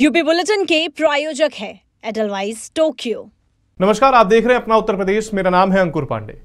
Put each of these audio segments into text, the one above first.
UP bulletin के प्रायोजक है एडलवाइज टोक्यो नमस्कार आप देख रहे हैं अपना उत्तर प्रदेश मेरा नाम है अंकुर पांडे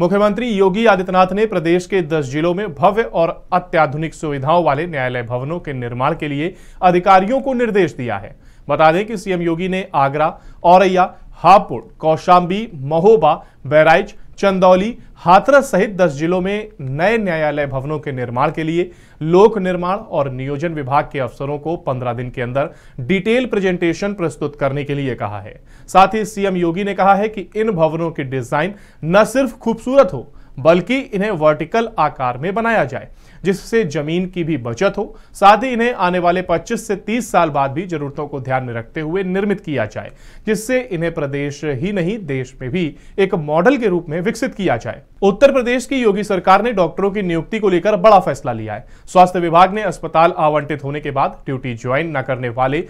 मुख्यमंत्री योगी आदित्यनाथ ने प्रदेश के 10 जिलों में भव्य और अत्याधुनिक सुविधाओं वाले न्यायालय भवनों के निर्माण के लिए अधिकारियों को निर्देश दिया है बता दें कि सीएम योगी ने आगरा औरैया हापुड़ कौशाम्बी महोबा बहराइच चंदौली हाथरस सहित 10 जिलों में नए न्यायालय भवनों के निर्माण के लिए लोक निर्माण और नियोजन विभाग के अफसरों को 15 दिन के अंदर डिटेल प्रेजेंटेशन प्रस्तुत करने के लिए कहा है साथ ही सीएम योगी ने कहा है कि इन भवनों की डिजाइन न सिर्फ खूबसूरत हो बल्कि इन्हें वर्टिकल आकार में बनाया जाए जिससे जमीन की भी बचत हो साथ ही इन्हें आने वाले 25 से 30 साल बाद भी जरूरतों को ध्यान में रखते हुए निर्मित किया जाए जिससे इन्हें प्रदेश ही नहीं देश में भी एक मॉडल के रूप में विकसित किया जाए उत्तर प्रदेश की योगी सरकार ने डॉक्टरों की नियुक्ति को लेकर बड़ा फैसला लिया है स्वास्थ्य विभाग ने अस्पताल आवंटित होने के बाद ड्यूटी ज्वाइन न करने वाले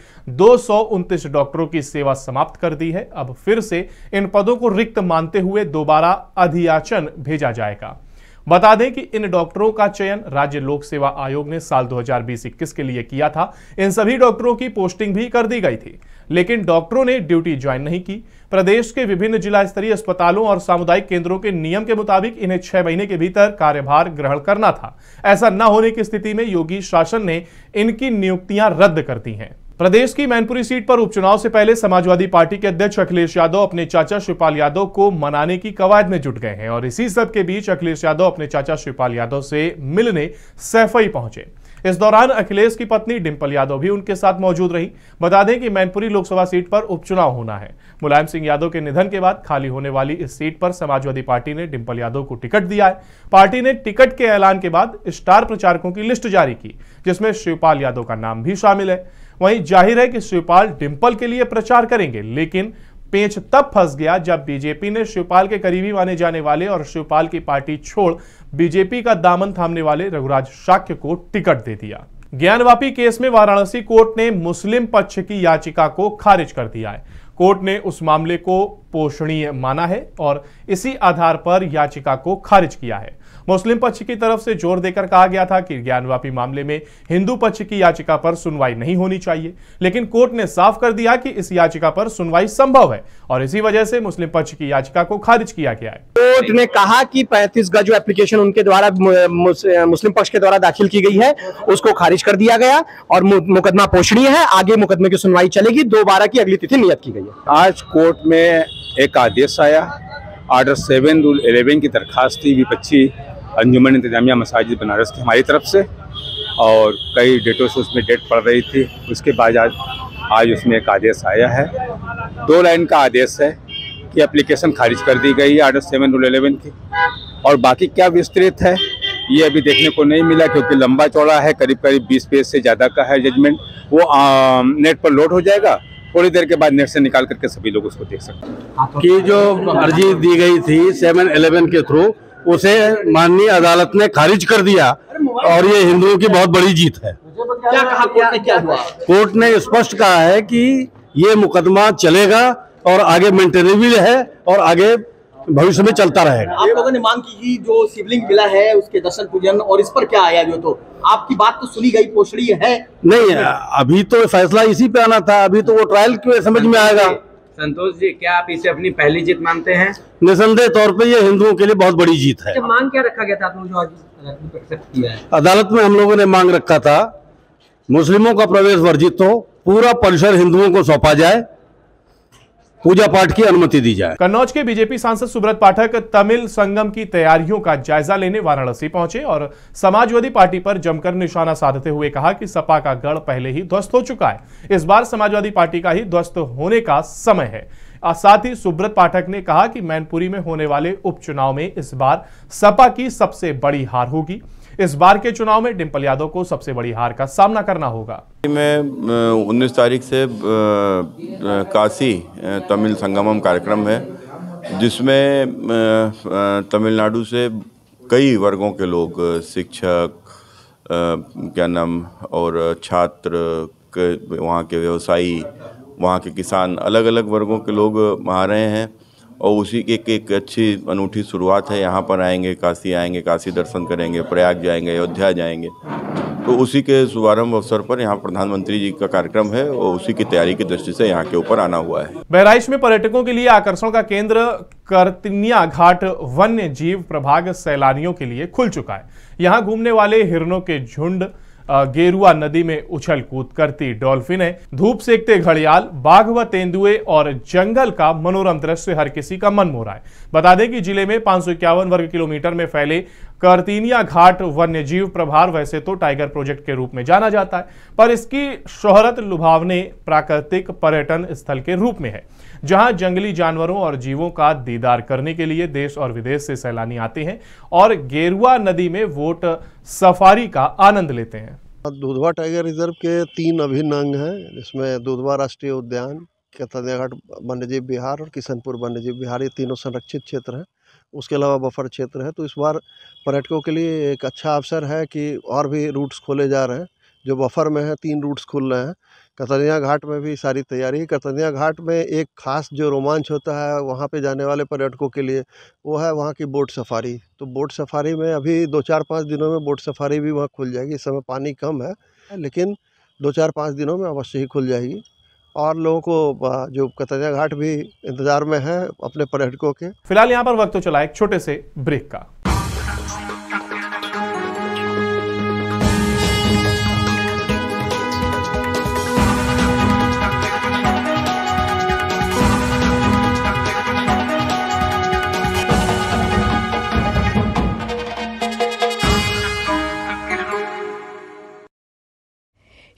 दो डॉक्टरों की सेवा समाप्त कर दी है अब फिर से इन पदों को रिक्त मानते हुए दोबारा अधियाचन भेजा जाएगा बता दें कि इन डॉक्टरों का चयन राज्य लोक सेवा आयोग ने साल दो हजार के लिए किया था इन सभी डॉक्टरों की पोस्टिंग भी कर दी गई थी लेकिन डॉक्टरों ने ड्यूटी ज्वाइन नहीं की प्रदेश के विभिन्न जिला स्तरीय अस्पतालों और सामुदायिक केंद्रों के नियम के मुताबिक इन्हें छह महीने के भीतर कार्यभार ग्रहण करना था ऐसा न होने की स्थिति में योगी शासन ने इनकी नियुक्तियां रद्द कर दी हैं प्रदेश की मैनपुरी सीट पर उपचुनाव से पहले समाजवादी पार्टी के अध्यक्ष अखिलेश यादव अपने चाचा शिवपाल यादव को मनाने की कवायद में जुट गए हैं और इसी सब के बीच अखिलेश यादव अपने चाचा शिवपाल यादव से मिलने सैफई पहुंचे इस दौरान अखिलेश की पत्नी डिम्पल यादव भी उनके साथ मौजूद रही बता दें कि मैनपुरी लोकसभा सीट पर उपचुनाव होना है मुलायम सिंह यादव के निधन के बाद खाली होने वाली इस सीट पर समाजवादी पार्टी ने डिम्पल यादव को टिकट दिया है पार्टी ने टिकट के ऐलान के बाद स्टार प्रचारकों की लिस्ट जारी की जिसमें शिवपाल यादव का नाम भी शामिल है वहीं जाहिर है कि शिवपाल डिम्पल के लिए प्रचार करेंगे लेकिन पेंच तब फंस गया जब बीजेपी ने शिवपाल के करीबी माने जाने वाले और शिवपाल की पार्टी छोड़ बीजेपी का दामन थामने वाले रघुराज शाक्य को टिकट दे दिया ज्ञानवापी केस में वाराणसी कोर्ट ने मुस्लिम पक्ष की याचिका को खारिज कर दिया है कोर्ट ने उस मामले को पोषणीय माना है और इसी आधार पर याचिका को खारिज किया है मुस्लिम पक्ष की तरफ से जोर देकर कहा गया था कि ज्ञानवापी मामले में हिंदू पक्ष की याचिका पर सुनवाई नहीं होनी चाहिए लेकिन कोर्ट ने साफ कर दिया कि इस याचिका पर सुनवाई संभव है और इसी वजह से मुस्लिम पक्ष की याचिका को खारिज किया गया है कोर्ट ने कहा कि पैंतीस गज जो एप्लीकेशन उनके द्वारा मुस्लिम पक्ष के द्वारा दाखिल की गई है उसको खारिज कर दिया गया और मुकदमा पोषणीय है आगे मुकदमे की सुनवाई चलेगी दोबारा की अगली तिथि नियत की गई है आज कोर्ट में एक आदेश आया आर्डर सेवन रूल एलेवन की दरख्वास्त थी विपक्षी अंजुमन इंतजामिया मसाजिद बनारस की हमारी तरफ से और कई डेटों से उसमें डेट पड़ रही थी उसके बाद आज आज उसमें एक आदेश आया है दो लाइन का आदेश है कि एप्लीकेशन खारिज कर दी गई है आर्डर सेवन रूल एलेवन की और बाकी क्या विस्तृत है ये अभी देखने को नहीं मिला क्योंकि लंबा चौड़ा है करीब करीब 20 पेज से ज़्यादा का है जजमेंट वो आ, नेट पर लोड हो जाएगा थोड़ी देर के बाद नेट से निकाल करके सभी लोग उसको देख सकते की जो अर्जी दी गई थी सेवन इलेवन के थ्रू उसे माननीय अदालत ने खारिज कर दिया और ये हिंदुओं की बहुत बड़ी जीत है क्या कहा कोर्ट ने क्या हुआ कोर्ट ने स्पष्ट कहा है कि ये मुकदमा चलेगा और आगे मेंटेनेबल है और आगे भविष्य में चलता रहेगा आप लोगों ने मांग की जो शिवलिंग मिला है उसके दर्शन पूजन और इस पर क्या आया जो तो आपकी बात तो सुनी गई पोषणी है नहीं अभी तो फैसला इसी पे आना था अभी तो वो ट्रायल क्यों समझ में आएगा संतोष जी क्या आप इसे अपनी पहली जीत मानते हैं निसंदेह तौर पर यह हिंदुओं के लिए बहुत बड़ी जीत है अच्छा, मांग क्या रखा गया था अदालत में हम लोगों ने मांग रखा था मुस्लिमों का प्रवेश वर्जित हो पूरा परिसर हिंदुओं को सौंपा जाए पूजा पाठ की अनुमति दी जाए कन्नौज के बीजेपी सांसद सुब्रत पाठक तमिल संगम की तैयारियों का जायजा लेने वाराणसी पहुंचे और समाजवादी पार्टी पर जमकर निशाना साधते हुए कहा कि सपा का गढ़ पहले ही ध्वस्त हो चुका है इस बार समाजवादी पार्टी का ही ध्वस्त होने का समय है साथ ही सुब्रत पाठक ने कहा कि मैनपुरी में होने वाले उपचुनाव में इस बार सपा की सबसे बड़ी हार होगी इस बार के चुनाव में डिम्पल यादव को सबसे बड़ी हार का सामना करना होगा मैं उन्नीस तारीख से काशी तमिल संगमम कार्यक्रम है जिसमें तमिलनाडु से कई वर्गों के लोग शिक्षक क्या नाम और छात्र के वहाँ के व्यवसायी वहाँ के किसान अलग अलग वर्गों के लोग आ रहे हैं और उसी की एक एक अच्छी अनूठी शुरुआत है यहाँ पर आएंगे काशी आएंगे काशी दर्शन करेंगे प्रयाग जाएंगे अयोध्या जाएंगे तो उसी के शुभारंभ अवसर पर यहाँ प्रधानमंत्री जी का कार्यक्रम है और उसी की तैयारी की दृष्टि से यहाँ के ऊपर आना हुआ है बहराइच में पर्यटकों के लिए आकर्षण का केंद्र करतनिया घाट वन्य जीव प्रभाग सैलानियों के लिए खुल चुका है यहाँ घूमने वाले हिरणों के झुंड गेरुआ नदी में उछल कूद करती डॉल्फिनें धूप सेकते घड़ियाल बाघ व तेंदुए और जंगल का मनोरम दृश्य हर किसी का मन मोरा है बता दें कि जिले में पांच वर्ग किलोमीटर में फैले करतीनिया घाट वन्य जीव प्रभार वैसे तो टाइगर प्रोजेक्ट के रूप में जाना जाता है पर इसकी शोहरत लुभावने प्राकृतिक पर्यटन स्थल के रूप में है जहां जंगली जानवरों और जीवों का दीदार करने के लिए देश और विदेश से सैलानी आते हैं और गेरुआ नदी में वोट सफारी का आनंद लेते हैं दुधवा टाइगर रिजर्व के तीन अभिन्न अंग हैं जिसमें दुधवा राष्ट्रीय उद्यान केतनियाघाट वन्यजीव बिहार और किशनपुर वन्यजीव बिहार ये तीनों संरक्षित क्षेत्र हैं उसके अलावा बफर क्षेत्र है तो इस बार पर्यटकों के लिए एक अच्छा अवसर है कि और भी रूट्स खोले जा रहे हैं जो बफर में है तीन रूट्स खुल रहे हैं कतरिया घाट में भी सारी तैयारी है कतरिया घाट में एक ख़ास जो रोमांच होता है वहाँ पे जाने वाले पर्यटकों के लिए वो है वहाँ की बोट सफारी तो बोट सफारी में अभी दो चार पाँच दिनों में बोट सफारी भी वहाँ खुल जाएगी इस समय पानी कम है लेकिन दो चार पाँच दिनों में अवश्य ही खुल जाएगी और लोगों को जो कतरिया घाट भी इंतजार में है अपने पर्यटकों के फिलहाल यहाँ पर वक्त तो चला एक छोटे से ब्रेक का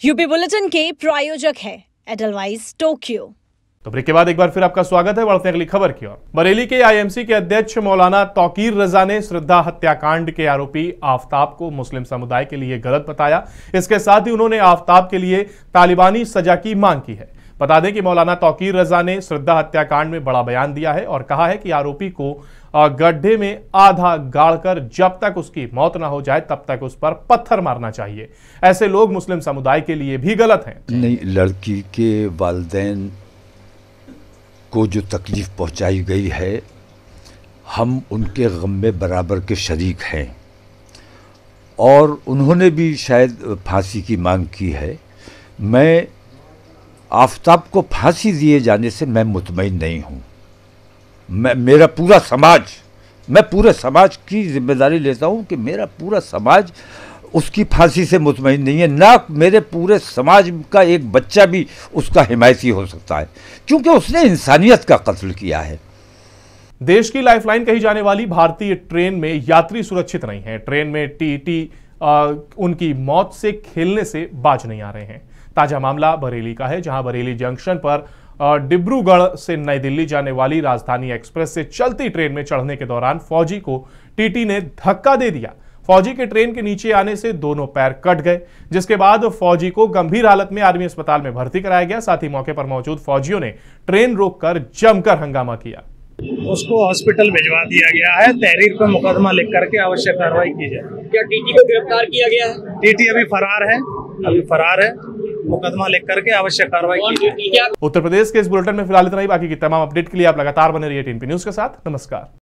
यूपी बुलेटिन के प्रायोजक है एडलवाइज टोक्यो तो ब्रेक के बाद एक बार फिर आपका स्वागत है बढ़ते अगली खबर की ओर बरेली के आईएमसी के अध्यक्ष मौलाना तौकीर रजा ने श्रद्धा हत्याकांड के आरोपी आफताब को मुस्लिम समुदाय के लिए गलत बताया इसके साथ ही उन्होंने आफताब के लिए तालिबानी सजा की मांग की है बता दें कि मौलाना तौकीर रजा ने श्रद्धा हत्याकांड में बड़ा बयान दिया है और कहा है कि आरोपी को गड्ढे में आधा गाड़कर जब तक उसकी मौत ना हो जाए तब तक उस पर पत्थर मारना चाहिए ऐसे लोग मुस्लिम समुदाय के लिए भी गलत हैं नहीं लड़की के वालदे को जो तकलीफ पहुंचाई गई है हम उनके गम में बराबर के शरीक हैं और उन्होंने भी शायद फांसी की मांग की है मैं आफताब को फांसी दिए जाने से मैं मुतमिन नहीं हूँ मैं मेरा पूरा समाज मैं पूरे समाज की जिम्मेदारी लेता हूँ कि मेरा पूरा समाज उसकी फांसी से मुतमिन नहीं है ना मेरे पूरे समाज का एक बच्चा भी उसका हिमायती हो सकता है क्योंकि उसने इंसानियत का कत्ल किया है देश की लाइफलाइन कही जाने वाली भारतीय ट्रेन में यात्री सुरक्षित नहीं है ट्रेन में टीटी उनकी मौत से खेलने से बाज नहीं आ रहे हैं ताजा मामला बरेली का है जहां बरेली जंक्शन पर डिब्रूगढ़ से नई दिल्ली जाने वाली राजधानी एक्सप्रेस से चलती ट्रेन में चढ़ने के दौरान फौजी को टीटी ने धक्का दे दिया फौजी के ट्रेन के नीचे आने से दोनों पैर कट गए जिसके बाद फौजी को गंभीर हालत में आर्मी अस्पताल में भर्ती कराया गया साथ ही मौके पर मौजूद फौजियों ने ट्रेन रोककर जमकर हंगामा किया उसको हॉस्पिटल भिजवा दिया गया है तहरीर पर मुकदमा लिख करके आवश्यक कार्रवाई की जाए क्या टीटी को गिरफ्तार किया गया है टीटी अभी फरार है अभी फरार है मुकदमा लिख करके आवश्यक कार्रवाई की उत्तर प्रदेश के इस बुलेटिन में फिलहाल इतना ही बाकी की तमाम अपडेट के लिए आप लगातार बने रहिए टीएनपी न्यूज के साथ नमस्कार